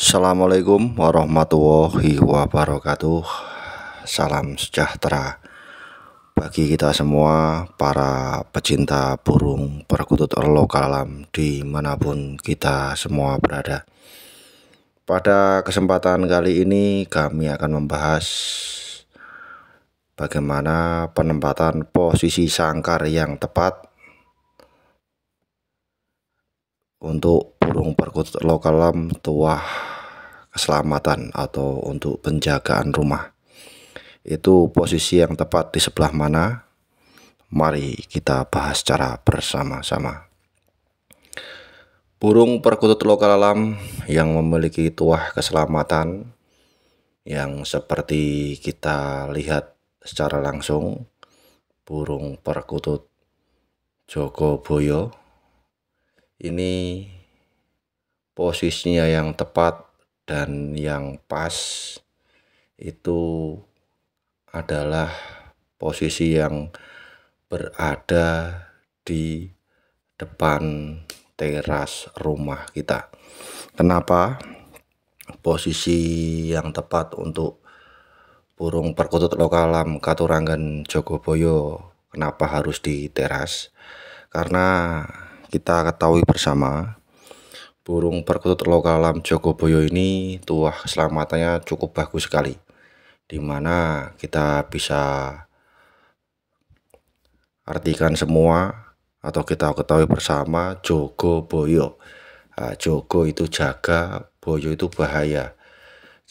Assalamualaikum warahmatullahi wabarakatuh Salam sejahtera Bagi kita semua para pecinta burung perkutut orlok alam Dimanapun kita semua berada Pada kesempatan kali ini kami akan membahas Bagaimana penempatan posisi sangkar yang tepat Untuk burung perkutut lokalam tuah keselamatan atau untuk penjagaan rumah. Itu posisi yang tepat di sebelah mana? Mari kita bahas secara bersama-sama. Burung perkutut lokal alam yang memiliki tuah keselamatan yang seperti kita lihat secara langsung burung perkutut joko Boyo ini posisinya yang tepat dan yang pas itu adalah posisi yang berada di depan teras rumah kita. Kenapa posisi yang tepat untuk burung perkutut lokalam Katurangan Jogoboyo kenapa harus di teras? Karena kita ketahui bersama Burung perkutut lokal alam Jogoboyo ini tuah keselamatannya cukup bagus sekali. Dimana kita bisa artikan semua atau kita ketahui bersama Jogoboyo. Nah, Jogo itu jaga, boyo itu bahaya.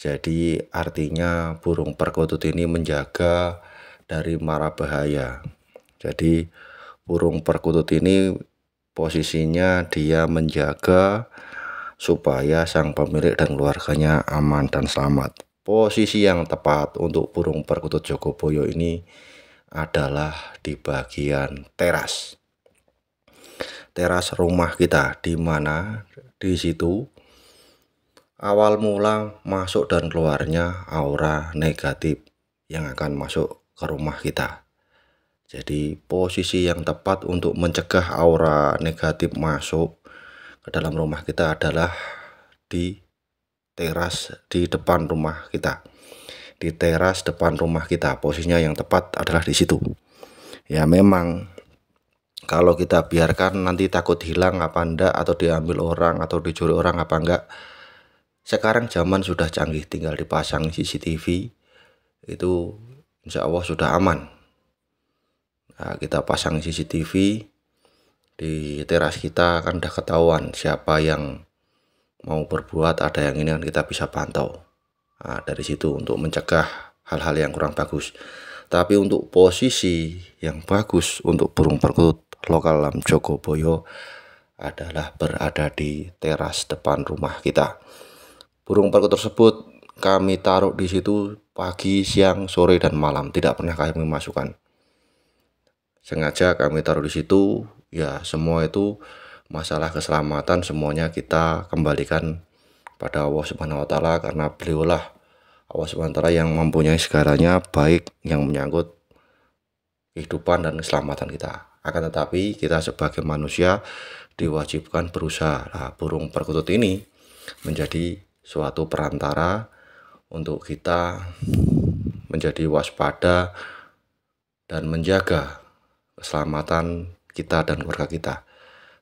Jadi artinya burung perkutut ini menjaga dari mara bahaya. Jadi burung perkutut ini posisinya dia menjaga supaya sang pemilik dan keluarganya aman dan selamat. Posisi yang tepat untuk burung perkutut Jogoboyo ini adalah di bagian teras. Teras rumah kita di mana di situ awal mula masuk dan keluarnya aura negatif yang akan masuk ke rumah kita. Jadi posisi yang tepat untuk mencegah aura negatif masuk ke dalam rumah kita adalah di teras di depan rumah kita. Di teras depan rumah kita, posisinya yang tepat adalah di situ. Ya memang kalau kita biarkan nanti takut hilang apa enggak atau diambil orang atau dicuri orang apa enggak. Sekarang zaman sudah canggih tinggal dipasang CCTV itu insya Allah sudah aman. Nah, kita pasang CCTV di teras kita kan udah ketahuan siapa yang mau berbuat ada yang ini kan kita bisa pantau nah, dari situ untuk mencegah hal-hal yang kurang bagus tapi untuk posisi yang bagus untuk burung perkutut lokal lam Jogoboyo adalah berada di teras depan rumah kita burung perkutut tersebut kami taruh di situ pagi, siang, sore, dan malam. Tidak pernah kami masukkan. Sengaja kami taruh di situ ya semua itu masalah keselamatan semuanya kita kembalikan pada Allah Subhanahu wa taala karena beliaulah Allah Subhanahu wa taala yang mempunyai segalanya baik yang menyangkut kehidupan dan keselamatan kita. Akan tetapi kita sebagai manusia diwajibkan berusaha. Nah, burung perkutut ini menjadi suatu perantara untuk kita menjadi waspada dan menjaga keselamatan kita dan keluarga kita.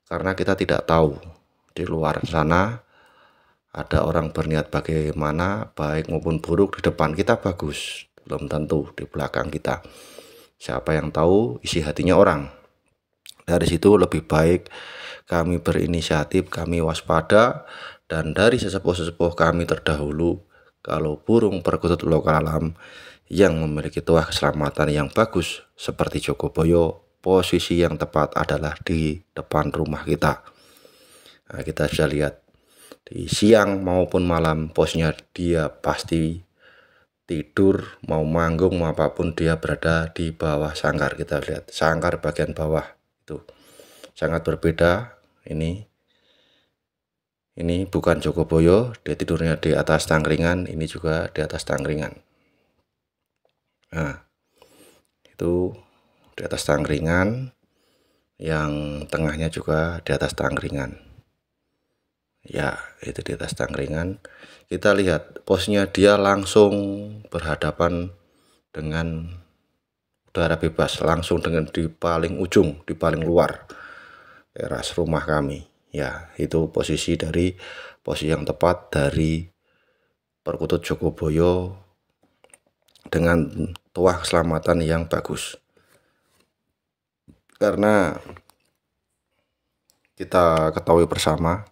Karena kita tidak tahu di luar sana ada orang berniat bagaimana baik maupun buruk di depan kita bagus, belum tentu di belakang kita. Siapa yang tahu isi hatinya orang. Dari situ lebih baik kami berinisiatif, kami waspada dan dari sesepuh-sesepuh kami terdahulu kalau burung perkutut lokal alam yang memiliki tuah keselamatan yang bagus seperti Jogoboyo posisi yang tepat adalah di depan rumah kita. Nah, kita bisa lihat di siang maupun malam posnya dia pasti tidur mau manggung mau apapun dia berada di bawah sangkar kita lihat sangkar bagian bawah itu sangat berbeda ini ini bukan Jogoboyo dia tidurnya di atas tangkringan ini juga di atas tangkringan nah itu di atas tangkringan, yang tengahnya juga di atas tangkringan. Ya, itu di atas tangkringan. Kita lihat posnya dia langsung berhadapan dengan udara bebas, langsung dengan di paling ujung, di paling luar teras rumah kami. Ya, itu posisi dari posisi yang tepat dari perkutut Jogoboyo dengan tuah keselamatan yang bagus karena kita ketahui bersama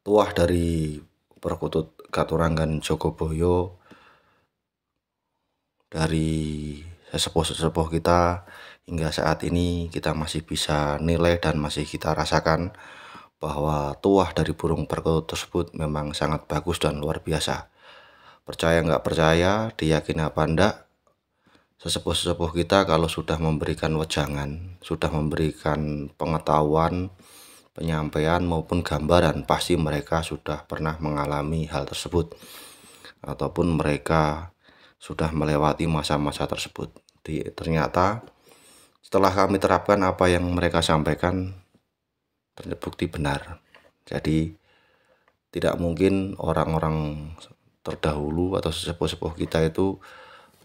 tuah dari perkutut Katurangan Jogoboyo dari sesepuh-sesepuh kita hingga saat ini kita masih bisa nilai dan masih kita rasakan bahwa tuah dari burung perkutut tersebut memang sangat bagus dan luar biasa. Percaya nggak percaya, diyakini apa enggak, sesepuh-sesepuh kita kalau sudah memberikan wejangan, sudah memberikan pengetahuan, penyampaian maupun gambaran, pasti mereka sudah pernah mengalami hal tersebut ataupun mereka sudah melewati masa-masa tersebut. Di, ternyata setelah kami terapkan apa yang mereka sampaikan terbukti benar. Jadi tidak mungkin orang-orang terdahulu atau sesepuh-sepuh kita itu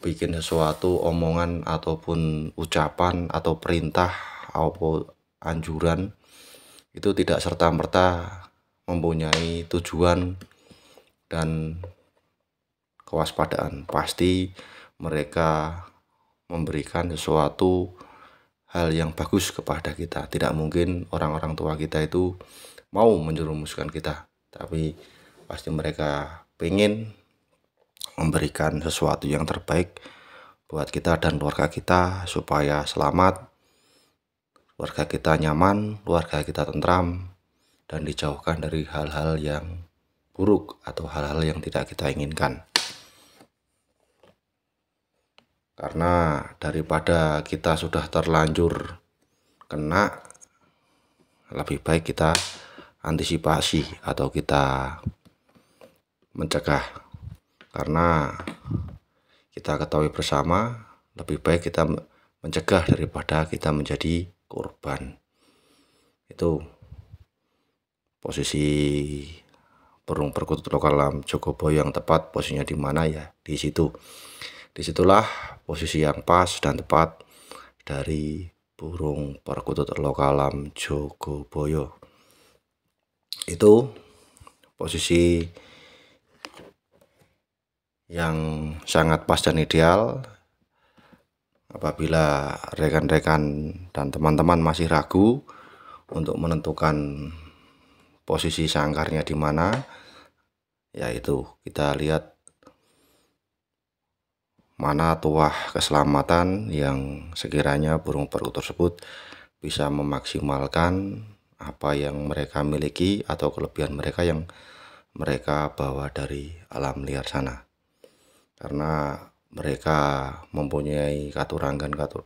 bikin sesuatu omongan ataupun ucapan atau perintah atau anjuran itu tidak serta-merta mempunyai tujuan dan kewaspadaan pasti mereka memberikan sesuatu hal yang bagus kepada kita tidak mungkin orang-orang tua kita itu mau menjerumuskan kita tapi pasti mereka pengen memberikan sesuatu yang terbaik buat kita dan keluarga kita supaya selamat, keluarga kita nyaman, keluarga kita tentram, dan dijauhkan dari hal-hal yang buruk atau hal-hal yang tidak kita inginkan. Karena daripada kita sudah terlanjur kena, lebih baik kita antisipasi atau kita mencegah karena kita ketahui bersama lebih baik kita mencegah daripada kita menjadi korban itu posisi burung perkutut lokal alam Jogoboyo yang tepat posisinya di mana ya di situ disitulah posisi yang pas dan tepat dari burung perkutut lokal dalam Jogoboyo itu posisi yang sangat pas dan ideal. Apabila rekan-rekan dan teman-teman masih ragu untuk menentukan posisi sangkarnya di mana, yaitu kita lihat mana tuah keselamatan yang sekiranya burung perut tersebut bisa memaksimalkan apa yang mereka miliki atau kelebihan mereka yang mereka bawa dari alam liar sana karena mereka mempunyai katurangan katur